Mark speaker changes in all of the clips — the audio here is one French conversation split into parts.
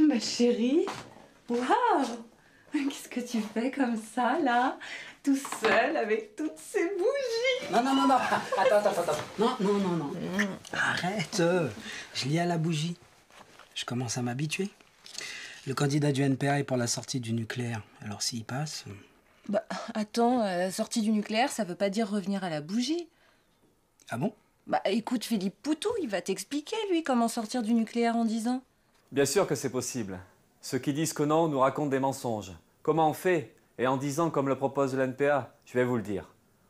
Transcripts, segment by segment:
Speaker 1: Ma chérie, waouh Qu'est-ce que tu fais comme ça, là Tout seul, avec toutes ces bougies Non, non, non, non ah, Attends, attends, attends Non, non, non, non Arrête Je lis à la bougie. Je commence à m'habituer. Le candidat du NPA est pour la sortie du nucléaire. Alors s'il passe, bah, attends, euh, sortie du nucléaire, ça veut pas dire revenir à la bougie. Ah bon Bah, écoute Philippe Poutou, il va t'expliquer, lui, comment sortir du nucléaire en 10 ans. Bien sûr que c'est possible. Ceux qui disent que non nous racontent des mensonges. Comment on fait Et en 10 ans, comme le propose l'NPA, je vais vous le dire.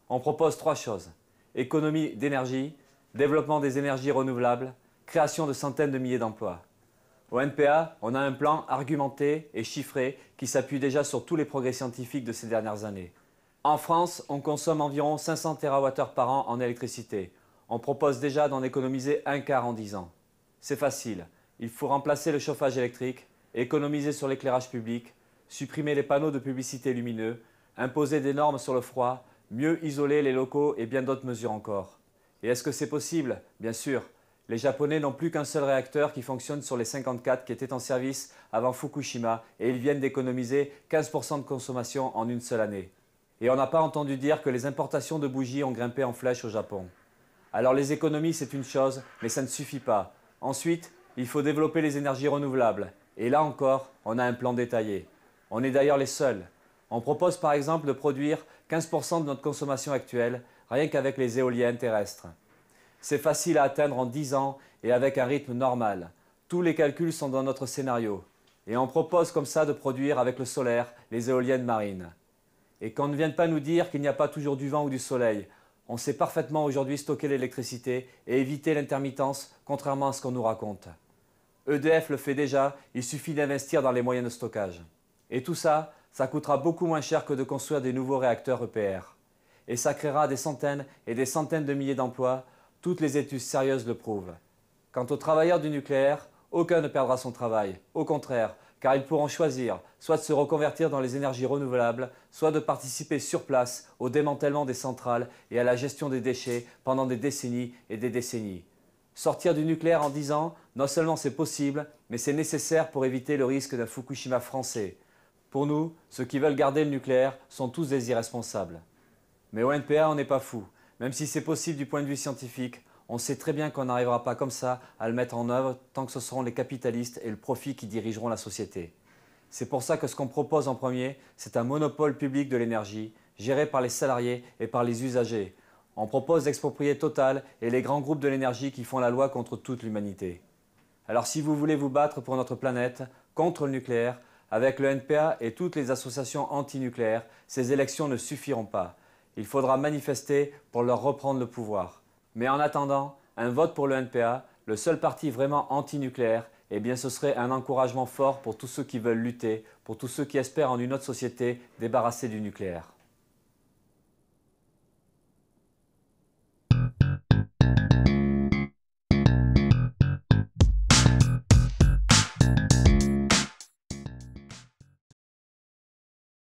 Speaker 1: On propose trois choses. Économie d'énergie, développement des énergies renouvelables, création de centaines de milliers d'emplois. Au NPA, on a un plan argumenté et chiffré qui s'appuie déjà sur tous les progrès scientifiques de ces dernières années. En France, on consomme environ 500 TWh par an en électricité. On propose déjà d'en économiser un quart en 10 ans. C'est facile. Il faut remplacer le chauffage électrique, économiser sur l'éclairage public, supprimer les panneaux de publicité lumineux, imposer des normes sur le froid, mieux isoler les locaux et bien d'autres mesures encore. Et est-ce que c'est possible Bien sûr, les Japonais n'ont plus qu'un seul réacteur qui fonctionne sur les 54 qui étaient en service avant Fukushima et ils viennent d'économiser 15% de consommation en une seule année. Et on n'a pas entendu dire que les importations de bougies ont grimpé en flèche au Japon. Alors les économies, c'est une chose, mais ça ne suffit pas. Ensuite, il faut développer les énergies renouvelables. Et là encore, on a un plan détaillé. On est d'ailleurs les seuls. On propose par exemple de produire 15% de notre consommation actuelle, rien qu'avec les éoliennes terrestres. C'est facile à atteindre en 10 ans et avec un rythme normal. Tous les calculs sont dans notre scénario. Et on propose comme ça de produire avec le solaire les éoliennes marines. Et qu'on ne vienne pas nous dire qu'il n'y a pas toujours du vent ou du soleil. On sait parfaitement aujourd'hui stocker l'électricité et éviter l'intermittence, contrairement à ce qu'on nous raconte. EDF le fait déjà, il suffit d'investir dans les moyens de stockage. Et tout ça, ça coûtera beaucoup moins cher que de construire des nouveaux réacteurs EPR. Et ça créera des centaines et des centaines de milliers d'emplois toutes les études sérieuses le prouvent. Quant aux travailleurs du nucléaire, aucun ne perdra son travail. Au contraire, car ils pourront choisir soit de se reconvertir dans les énergies renouvelables, soit de participer sur place au démantèlement des centrales et à la gestion des déchets pendant des décennies et des décennies. Sortir du nucléaire en 10 ans, non seulement c'est possible, mais c'est nécessaire pour éviter le risque d'un Fukushima français. Pour nous, ceux qui veulent garder le nucléaire sont tous des irresponsables. Mais au NPA, on n'est pas fou. Même si c'est possible du point de vue scientifique, on sait très bien qu'on n'arrivera pas comme ça à le mettre en œuvre tant que ce seront les capitalistes et le profit qui dirigeront la société. C'est pour ça que ce qu'on propose en premier, c'est un monopole public de l'énergie, géré par les salariés et par les usagers. On propose d'exproprier Total et les grands groupes de l'énergie qui font la loi contre toute l'humanité. Alors si vous voulez vous battre pour notre planète, contre le nucléaire, avec le NPA et toutes les associations antinucléaires, ces élections ne suffiront pas. Il faudra manifester pour leur reprendre le pouvoir. Mais en attendant, un vote pour le NPA, le seul parti vraiment anti-nucléaire, eh bien ce serait un encouragement fort pour tous ceux qui veulent lutter, pour tous ceux qui espèrent en une autre société débarrassée du nucléaire.